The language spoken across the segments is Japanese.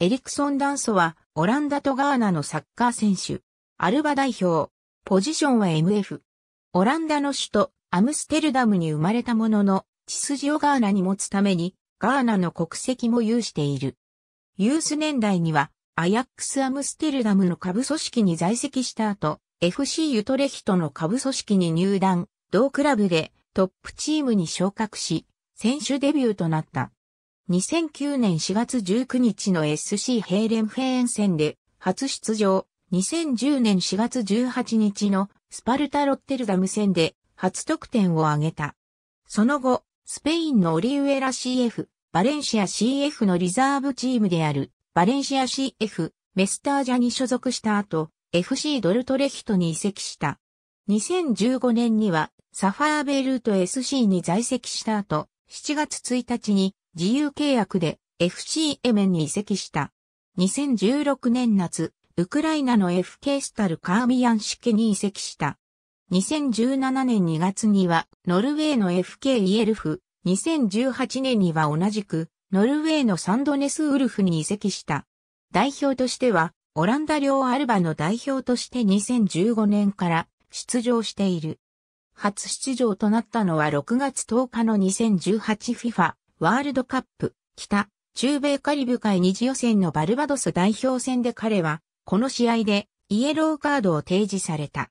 エリクソン・ダンソは、オランダとガーナのサッカー選手。アルバ代表。ポジションは MF。オランダの首都、アムステルダムに生まれたものの、血筋をガーナに持つために、ガーナの国籍も有している。ユース年代には、アヤックス・アムステルダムの下部組織に在籍した後、FC ユトレヒトの下部組織に入団、同クラブでトップチームに昇格し、選手デビューとなった。2009年4月19日の SC ヘーレンフェーン戦で初出場、2010年4月18日のスパルタ・ロッテルダム戦で初得点を挙げた。その後、スペインのオリウエラ CF、バレンシア CF のリザーブチームである、バレンシア CF、メスタージャに所属した後、FC ドルトレヒトに移籍した。2015年には、サファーベルート SC に在籍した後、7月1日に自由契約で FC エメンに移籍した。2016年夏、ウクライナの FK スタルカーミアンシケに移籍した。2017年2月にはノルウェーの FK イエルフ、2018年には同じくノルウェーのサンドネスウルフに移籍した。代表としてはオランダ領アルバの代表として2015年から出場している。初出場となったのは6月10日の 2018FIFA ワールドカップ北中米カリブ海二次予選のバルバドス代表戦で彼はこの試合でイエローカードを提示された。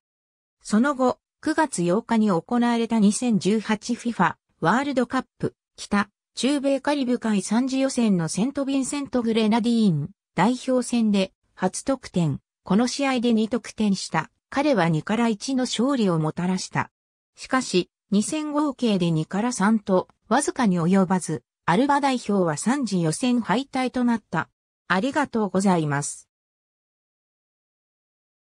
その後9月8日に行われた 2018FIFA ワールドカップ北中米カリブ海3次予選のセント・ヴィンセント・グレナディーン代表戦で初得点。この試合で2得点した。彼は2から1の勝利をもたらした。しかし、2戦合計で2から3と、わずかに及ばず、アルバ代表は3次予選敗退となった。ありがとうございます。